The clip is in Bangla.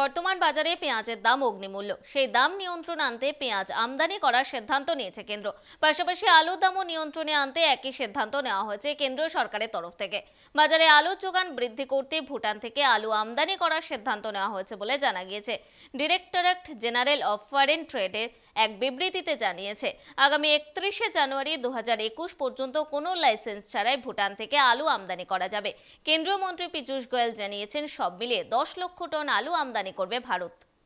বর্তমান বাজারে পেঁয়াজের দাম অগ্নিমূল্য সেই দাম নিয়ন্ত্রণ আনতে পেঁয়াজ আমদানি করার সিদ্ধান্ত নিয়েছে কেন্দ্র পাশাপাশি আলুর দামও নিয়ন্ত্রণে আনতে একই সিদ্ধান্ত নেওয়া হয়েছে কেন্দ্রীয় সরকারের তরফ থেকে বাজারে আলুর যোগান বৃদ্ধি করতে ভুটান থেকে আলু আমদানি করার সিদ্ধান্ত নেওয়া হয়েছে বলে জানা গিয়েছে ডিরেক্টরেট জেনারেল অফ ফরেন ট্রেডের এক বিবৃতিতে জানিয়েছে আগামী একত্রিশে জানুয়ারি দু পর্যন্ত কোনো লাইসেন্স ছাড়াই ভুটান থেকে আলু আমদানি করা যাবে কেন্দ্রীয় মন্ত্রী পীযূষ গোয়েল জানিয়েছেন সব মিলিয়ে দশ লক্ষ টন আলু আমদানি আমদানি করবে ভারত